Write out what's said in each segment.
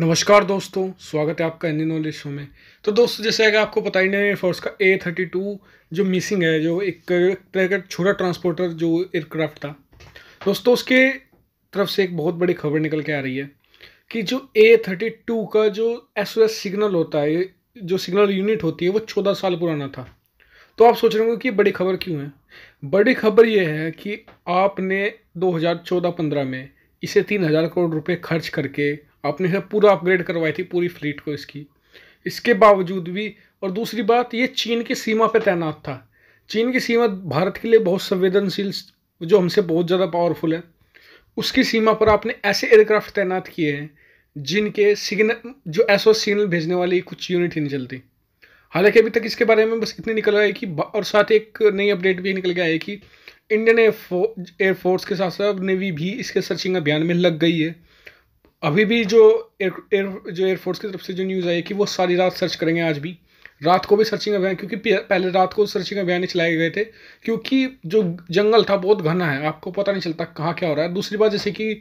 नमस्कार दोस्तों स्वागत है आपका एनी नॉलेज शो में तो दोस्तों जैसे अगर आपको पता ही नहीं फोर्स का ए थर्टी टू जो मिसिंग है जो एक तरह का छोटा ट्रांसपोर्टर जो एयरक्राफ्ट था दोस्तों उसके तरफ से एक बहुत बड़ी खबर निकल के आ रही है कि जो ए थर्टी टू का जो एस ओ एस सिग्नल होता है जो सिग्नल यूनिट होती है वो चौदह साल पुराना था तो आप सोच रहे हो कि बड़ी खबर क्यों है बड़ी खबर ये है कि आपने दो हज़ार चौदह पंद्रह में इसे तीन हज़ार करोड़ रुपये खर्च करके आपने इसे पूरा अपग्रेड करवाई थी पूरी फ्लीट को इसकी इसके बावजूद भी और दूसरी बात ये चीन की सीमा पर तैनात था चीन की सीमा भारत के लिए बहुत संवेदनशील जो हमसे बहुत ज़्यादा पावरफुल है उसकी सीमा पर आपने ऐसे एयरक्राफ्ट तैनात किए हैं जिनके सिग्नल जो ऐसा सिग्नल भेजने वाली कुछ यूनिट ही नहीं चलती हालांकि अभी तक इसके बारे में बस इतनी निकल आई कि और साथ एक नई अपडेट भी निकल गया है कि इंडियन एयरफोर्स के साथ साथ नेवी भी इसके सर्चिंग अभियान में लग गई है अभी भी जो एयर एयर जो एयरफोर्स की तरफ से जो न्यूज़ आई है कि वो सारी रात सर्च करेंगे आज भी रात को भी सर्चिंग अभियान क्योंकि पहले रात को सर्चिंग अभियान ही चलाए गए थे क्योंकि जो जंगल था बहुत घना है आपको पता नहीं चलता कहाँ क्या हो रहा है दूसरी बात जैसे कि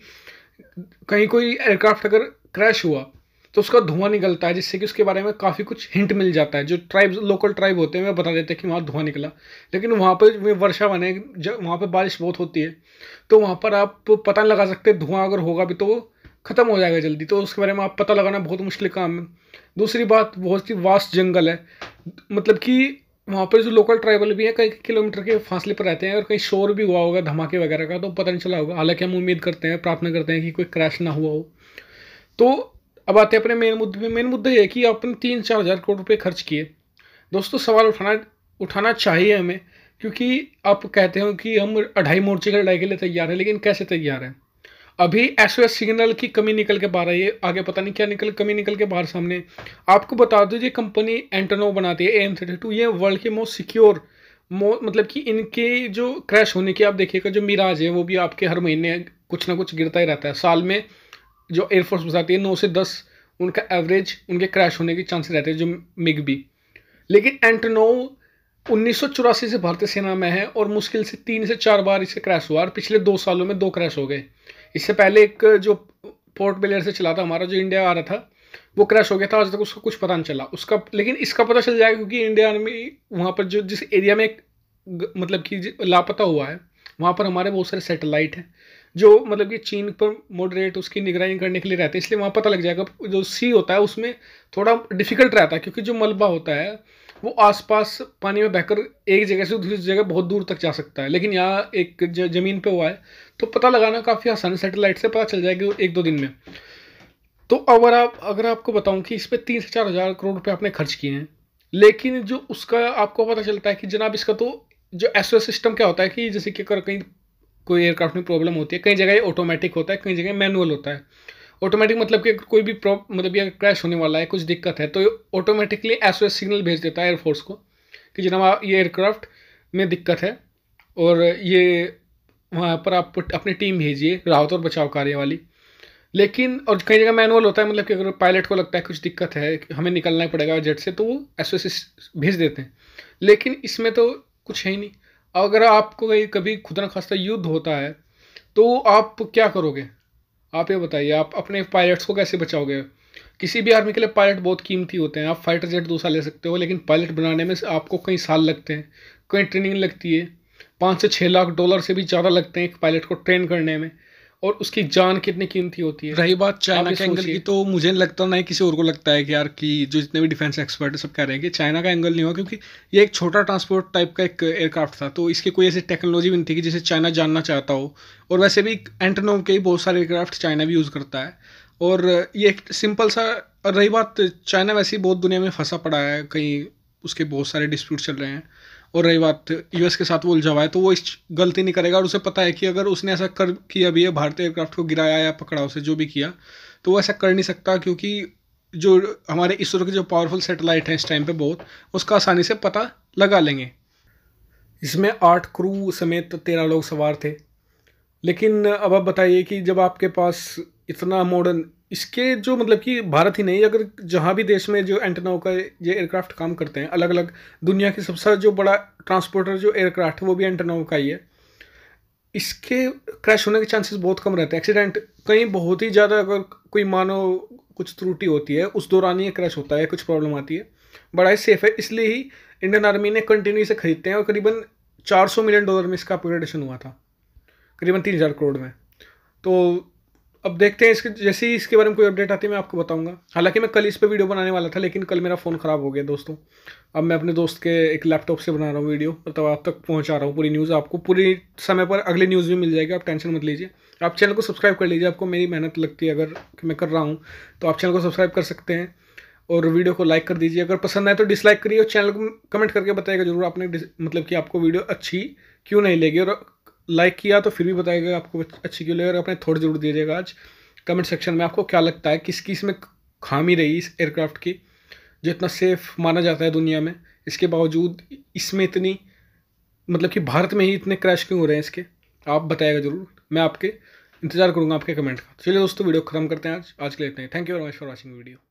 कहीं कोई एयरक्राफ्ट अगर क्रैश हुआ तो उसका धुआं निकलता है जिससे कि उसके बारे में काफ़ी कुछ हिंट मिल जाता है जो ट्राइब लोकल ट्राइब होते हैं वे बता देते हैं कि वहाँ धुआं निकला लेकिन वहाँ पर वर्षा बने जब वहाँ पर बारिश बहुत होती है तो वहाँ पर आप पता नहीं लगा सकते धुआं अगर होगा भी तो ख़त्म हो जाएगा जल्दी तो उसके बारे में आप पता लगाना बहुत मुश्किल काम है दूसरी बात बहुत ही वास्ट जंगल है मतलब कि वहाँ पर जो लोकल ट्राइबल भी हैं कई किलोमीटर के फासले पर रहते हैं और कहीं शोर भी हुआ होगा धमाके वगैरह का तो पता नहीं चला होगा हालांकि हम उम्मीद करते हैं प्रार्थना करते हैं कि कोई क्रैश ना हुआ हो तो अब आते हैं अपने मेन मुद्दे में मेन मुद्दा ये है कि आपने तीन चार हज़ार करोड़ रुपये खर्च किए दोस्तों सवाल उठाना उठाना चाहिए हमें क्योंकि आप कहते हो कि हम अढ़ाई मोर्चे की लड़ाई के लिए तैयार हैं लेकिन कैसे तैयार हैं अभी एस सिग्नल की कमी निकल के बाहर आई है आगे पता नहीं क्या निकल कमी निकल के बाहर सामने आपको बता दो ये कंपनी एंटनो बनाती है ए एम थर्टी टू ये वर्ल्ड के मोस्ट सिक्योर मो मतलब कि इनके जो क्रैश होने की आप देखिएगा जो मिराज है वो भी आपके हर महीने कुछ ना कुछ गिरता ही रहता है साल में जो एयरफोर्स बताती है नौ से दस उनका एवरेज उनके क्रैश होने के चांस रहते हैं जो मिग भी लेकिन एंटनो उन्नीस से भारतीय सेना में है और मुश्किल से तीन से चार बार इसे क्रैश हुआ और पिछले दो सालों में दो क्रैश हो गए इससे पहले एक जो पोर्ट बेलियर से चला था हमारा जो इंडिया आ रहा था वो क्रैश हो गया था आज तक उसका कुछ पता नहीं चला उसका लेकिन इसका पता चल जाएगा क्योंकि इंडिया आर्मी वहाँ पर जो जिस एरिया में एक मतलब कि लापता हुआ है वहाँ पर हमारे बहुत सारे सेटेलाइट हैं जो मतलब कि चीन पर मॉडरेट उसकी निगरानी करने के लिए रहते हैं इसलिए वहाँ पता लग जाएगा जो सी होता है उसमें थोड़ा डिफिकल्ट रहता है क्योंकि जो मलबा होता है वो आसपास पानी में बहकर एक जगह से दूसरी जगह बहुत दूर तक जा सकता है लेकिन यहाँ एक जमीन पे हुआ है तो पता लगाना काफ़ी आसान है सेटेलाइट से पता चल जाएगा एक दो दिन में तो अगर आप अगर आपको बताऊं कि इस पर तीन से चार हज़ार करोड़ रुपये आपने खर्च किए हैं लेकिन जो उसका आपको पता चलता है कि जनाब इसका तो जो एस सिस्टम क्या होता है कि जैसे कि अगर कहीं कोई एयरक्राफ्ट में प्रॉब्लम होती है कई जगह ऑटोमेटिक होता है कई जगह मैनुअल होता है ऑटोमेटिक मतलब कि कोई भी प्रॉब मतलब या क्रैश होने वाला है कुछ दिक्कत है तो ऑटोमेटिकली एस सिग्नल भेज देता है एयरफोर्स को कि जनाब ये एयरक्राफ्ट में दिक्कत है और ये वहाँ पर आप अपनी टीम भेजिए राहत और बचाव कार्य वाली लेकिन और कई जगह मैनुअल होता है मतलब कि अगर पायलट को लगता है कुछ दिक्कत है हमें निकलना पड़ेगा जेट से तो वो एस भेज देते हैं लेकिन इसमें तो कुछ है ही नहीं अगर आपको कभी खुदा खास्ता युद्ध होता है तो आप क्या करोगे आप ये बताइए आप अपने पायलट्स को कैसे बचाओगे किसी भी आर्मी के लिए पायलट बहुत कीमती होते हैं आप फाइटर जेट दूसरा ले सकते हो लेकिन पायलट बनाने में आपको कई साल लगते हैं कई ट्रेनिंग लगती है पाँच से छः लाख डॉलर से भी ज़्यादा लगते हैं एक पायलट को ट्रेन करने में और उसकी जान कितनी कीमती होती है रही बात चाइना के एंगल की तो मुझे लगता नहीं किसी और को लगता है कि यार कि जो जितने भी डिफेंस एक्सपर्ट है सब कह रहे हैं कि चाइना का एंगल नहीं हुआ क्योंकि ये एक छोटा ट्रांसपोर्ट टाइप का एक एयरक्राफ्ट था तो इसकी कोई ऐसी टेक्नोलॉजी भी नहीं थी कि जिसे चाइना जानना चाहता हो और वैसे भी एंटनोम के ही बहुत सारे एयरक्राफ्ट चाइना भी यूज़ करता है और ये एक सिंपल सा रही बात चाइना वैसे ही बहुत दुनिया में फंसा पड़ा है कहीं उसके बहुत सारे डिस्प्यूट चल रहे हैं और रही बात यूएस के साथ वो उलझा है तो वो इस गलती नहीं करेगा और उसे पता है कि अगर उसने ऐसा कर किया भी है भारतीय एयरक्राफ्ट को गिराया या पकड़ा उसे जो भी किया तो वो ऐसा कर नहीं सकता क्योंकि जो हमारे इसरो के जो पावरफुल सेटेलाइट हैं इस टाइम पे बहुत उसका आसानी से पता लगा लेंगे इसमें आठ क्रू समेत तेरह लोग सवार थे लेकिन अब आप बताइए कि जब आपके पास इतना मॉडर्न इसके जो मतलब कि भारत ही नहीं अगर जहाँ भी देश में जो एंटनाओ का ये एयरक्राफ्ट काम करते हैं अलग अलग दुनिया के सबसे जो बड़ा ट्रांसपोर्टर जो एयरक्राफ्ट है वो भी एंटनाओ का ही है इसके क्रैश होने के चांसेस बहुत कम रहते हैं एक्सीडेंट कहीं बहुत ही ज़्यादा अगर कोई मानो कुछ त्रुटि होती है उस दौरान ही क्रैश होता है कुछ प्रॉब्लम आती है बड़ा ही सेफ है इसलिए ही इंडियन आर्मी ने कंटिन्यू इसे खरीदते हैं और करीबन 400 मिलियन डॉलर में इसका अपग्रेडेशन हुआ था करीबन तीन हज़ार करोड़ में तो अब देखते हैं इसके जैसे ही इसके बारे में कोई अपडेट आती है मैं आपको बताऊंगा हालांकि मैं कल इस पर वीडियो बनाने वाला था लेकिन कल मेरा फ़ोन ख़राब हो गया दोस्तों अब मैं अपने दोस्त के एक लैपटॉप से बना रहा हूँ वीडियो मतलब तो आप तक पहुँचा रहा हूँ पूरी न्यूज़ आपको पूरी समय पर अगली न्यूज़ भी मिल जाएगी आप टेंशन मत लीजिए आप चैनल को सब्सक्राइब कर लीजिए आपको मेरी मेहनत लगती है अगर मैं कर रहा हूँ तो आप चैनल को सब्सक्राइब कर सकते हैं और वीडियो को लाइक कर दीजिए अगर पसंद आए तो डिसलाइक करिए और चैनल को कमेंट करके बताएगा जरूर आपने मतलब कि आपको वीडियो अच्छी क्यों नहीं लगी और लाइक किया तो फिर भी बताएगा आपको अच्छी क्यों लगे और अपने थोड़ा जरूर दीजिएगा आज कमेंट सेक्शन में आपको क्या लगता है किस किस में खामी रही इस एयरक्राफ्ट की जो इतना सेफ माना जाता है दुनिया में इसके बावजूद इसमें इतनी मतलब कि भारत में ही इतने क्रैश क्यों हो रहे हैं इसके आप बताएगा जरूर मैं आपके इंतजार करूँगा आपके कमेंट का चलिए दोस्तों वीडियो खत्म करते हैं आज आज के लिए इतना thank you very much for watching video